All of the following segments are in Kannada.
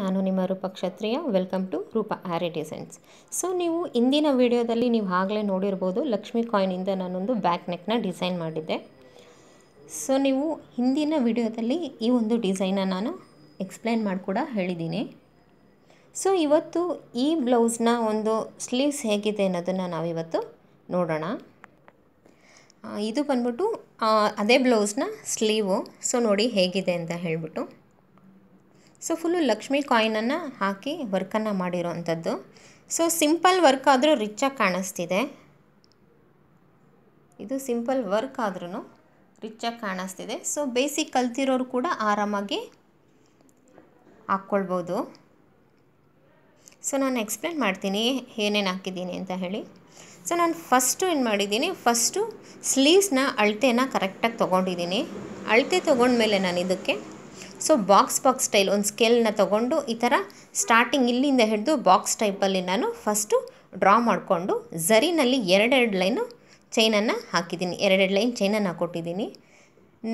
ನಾನು ನಿಮ್ಮ ರೂಪ ಕ್ಷತ್ರಿಯ ವೆಲ್ಕಮ್ ಟು ರೂಪ ಹ್ಯಾರಿ ಡಿಸೈನ್ಸ್ ಸೊ ನೀವು ಇಂದಿನ ವಿಡಿಯೋದಲ್ಲಿ ನೀವು ಆಗಲೇ ನೋಡಿರ್ಬೋದು ಲಕ್ಷ್ಮಿ ಕಾಯಿನಿಂದ ನಾನೊಂದು ಬ್ಯಾಕ್ ನೆಕ್ನ ಡಿಸೈನ್ ಮಾಡಿದ್ದೆ ಸೊ ನೀವು ಹಿಂದಿನ ವಿಡಿಯೋದಲ್ಲಿ ಈ ಒಂದು ಡಿಸೈನ ನಾನು ಎಕ್ಸ್ಪ್ಲೇನ್ ಮಾಡಿ ಕೂಡ ಹೇಳಿದ್ದೀನಿ ಸೊ ಇವತ್ತು ಈ ಬ್ಲೌಸ್ನ ಒಂದು ಸ್ಲೀವ್ಸ್ ಹೇಗಿದೆ ಅನ್ನೋದನ್ನು ನಾವಿವತ್ತು ನೋಡೋಣ ಇದು ಬಂದ್ಬಿಟ್ಟು ಅದೇ ಬ್ಲೌಸ್ನ ಸ್ಲೀವು ಸೊ ನೋಡಿ ಹೇಗಿದೆ ಅಂತ ಹೇಳಿಬಿಟ್ಟು ಸೊ ಫುಲ್ಲು ಲಕ್ಷ್ಮಿ ಕಾಯಿನನ್ನು ಹಾಕಿ ವರ್ಕನ್ನು ಮಾಡಿರೋ ಅಂಥದ್ದು ಸೊ ಸಿಂಪಲ್ ವರ್ಕ್ ಆದರೂ ರಿಚ್ಚಾಗಿ ಕಾಣಿಸ್ತಿದೆ ಇದು ಸಿಂಪಲ್ ವರ್ಕ್ ಆದ್ರೂ ರಿಚ್ಚಾಗಿ ಕಾಣಿಸ್ತಿದೆ ಸೊ ಬೇಸಿಕ್ ಕಲ್ತಿರೋರು ಕೂಡ ಆರಾಮಾಗಿ ಹಾಕ್ಕೊಳ್ಬೋದು ಸೊ ನಾನು ಎಕ್ಸ್ಪ್ಲೇನ್ ಮಾಡ್ತೀನಿ ಏನೇನು ಹಾಕಿದ್ದೀನಿ ಅಂತ ಹೇಳಿ ಸೊ ನಾನು ಫಸ್ಟು ಏನು ಮಾಡಿದ್ದೀನಿ ಫಸ್ಟು ಸ್ಲೀವ್ಸ್ನ ಅಳತೆನ ಕರೆಕ್ಟಾಗಿ ತೊಗೊಂಡಿದ್ದೀನಿ ಅಳತೆ ತೊಗೊಂಡ್ಮೇಲೆ ನಾನು ಇದಕ್ಕೆ ಸೊ ಬಾಕ್ಸ್ ಬಾಕ್ಸ್ ಸ್ಟೈಲ್ ಒಂದು ಸ್ಕೇಲ್ನ ತೊಗೊಂಡು ಈ ಥರ ಸ್ಟಾರ್ಟಿಂಗ್ ಇಲ್ಲಿಂದ ಹಿಡಿದು ಬಾಕ್ಸ್ ಟೈಪಲ್ಲಿ ನಾನು ಫಸ್ಟು ಡ್ರಾ ಮಾಡಿಕೊಂಡು ಝರಿನಲ್ಲಿ ಎರಡೆರಡು ಲೈನು ಚೈನನ್ನು ಹಾಕಿದ್ದೀನಿ ಎರಡೆರಡು ಲೈನ್ ಚೈನನ್ನು ಕೊಟ್ಟಿದ್ದೀನಿ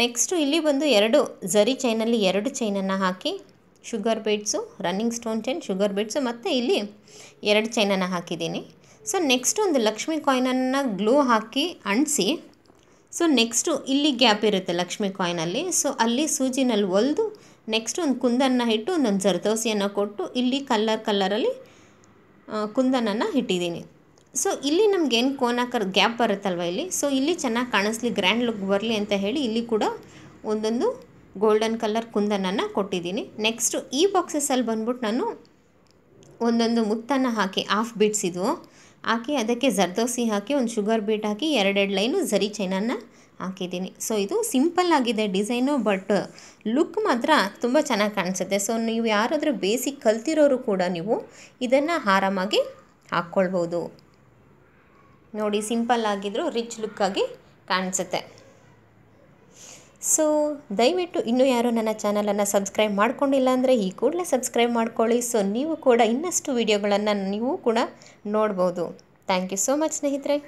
ನೆಕ್ಸ್ಟು ಇಲ್ಲಿ ಬಂದು ಎರಡು ಝರಿ ಚೈನಲ್ಲಿ ಎರಡು ಚೈನನ್ನು ಹಾಕಿ sugar beads running stone chain sugar beads ಮತ್ತು ಇಲ್ಲಿ ಎರಡು ಚೈನನ್ನು ಹಾಕಿದ್ದೀನಿ ಸೊ ನೆಕ್ಸ್ಟ್ ಒಂದು ಲಕ್ಷ್ಮಿ ಕಾಯಿನನ್ನು ಗ್ಲೂ ಹಾಕಿ ಅಂಟಿಸಿ ಸೊ ನೆಕ್ಸ್ಟು ಇಲ್ಲಿ ಗ್ಯಾಪ್ ಇರುತ್ತೆ ಲಕ್ಷ್ಮಿ ಕಾಯಿನಲ್ಲಿ ಸೊ ಅಲ್ಲಿ ಸೂಜಿನಲ್ಲಿ ಒಲ್ದು ನೆಕ್ಸ್ಟ್ ಒಂದು ಕುಂದನ್ನು ಇಟ್ಟು ಒಂದೊಂದು ಜರ್ದೋಸಿಯನ್ನು ಕೊಟ್ಟು ಇಲ್ಲಿ ಕಲ್ಲರ್ ಕಲ್ಲರಲ್ಲಿ ಕುಂದನನ್ನು ಇಟ್ಟಿದ್ದೀನಿ ಸೊ ಇಲ್ಲಿ ನಮ್ಗೆ ಏನು ಕೋನಾಕರ್ ಗ್ಯಾಪ್ ಬರುತ್ತಲ್ವ ಇಲ್ಲಿ ಸೊ ಇಲ್ಲಿ ಚೆನ್ನಾಗಿ ಕಾಣಿಸ್ಲಿ ಗ್ರ್ಯಾಂಡ್ ಲುಕ್ ಬರಲಿ ಅಂತ ಹೇಳಿ ಇಲ್ಲಿ ಕೂಡ ಒಂದೊಂದು ಗೋಲ್ಡನ್ ಕಲರ್ ಕುಂದನನ್ನು ಕೊಟ್ಟಿದ್ದೀನಿ ನೆಕ್ಸ್ಟು ಈ ಬಾಕ್ಸಸಲ್ಲಿ ಬಂದ್ಬಿಟ್ಟು ನಾನು ಒಂದೊಂದು ಮುತ್ತನ್ನು ಹಾಕಿ ಆಫ್ ಬಿಡ್ಸಿದ್ವು ಹಾಕಿ ಅದಕ್ಕೆ ಜರ್ದೋಸಿ ಹಾಕಿ ಒಂದು ಶುಗರ್ ಬೀಟ್ ಹಾಕಿ ಎರಡೆರಡು ಲೈನು ಝರಿ ಚೈನನ್ನು ಹಾಕಿದ್ದೀನಿ ಸೊ ಇದು ಸಿಂಪಲ್ ಆಗಿದೆ ಡಿಸೈನು ಬಟ್ ಲುಕ್ ಮಾತ್ರ ತುಂಬ ಚೆನ್ನಾಗಿ ಕಾಣಿಸುತ್ತೆ ಸೊ ನೀವು ಯಾರಾದರೂ ಬೇಸಿಕ್ ಕಲ್ತಿರೋರು ಕೂಡ ನೀವು ಇದನ್ನು ಆರಾಮಾಗಿ ಹಾಕ್ಕೊಳ್ಬೋದು ನೋಡಿ ಸಿಂಪಲ್ ಆಗಿದ್ರು ರಿಚ್ ಲುಕ್ಕಾಗಿ ಕಾಣಿಸುತ್ತೆ ಸೊ ದಯವಿಟ್ಟು ಇನ್ನೂ ಯಾರೂ ನನ್ನ ಚಾನಲನ್ನು ಸಬ್ಸ್ಕ್ರೈಬ್ ಮಾಡ್ಕೊಂಡಿಲ್ಲ ಅಂದರೆ ಈ ಕೂಡಲೇ ಸಬ್ಸ್ಕ್ರೈಬ್ ಮಾಡ್ಕೊಳ್ಳಿ ಸೊ ನೀವು ಕೂಡ ಇನ್ನಷ್ಟು ವೀಡಿಯೋಗಳನ್ನು ನೀವು ಕೂಡ ನೋಡ್ಬೋದು ಥ್ಯಾಂಕ್ ಯು ಸೋ ಮಚ್ ಸ್ನೇಹಿತರೆ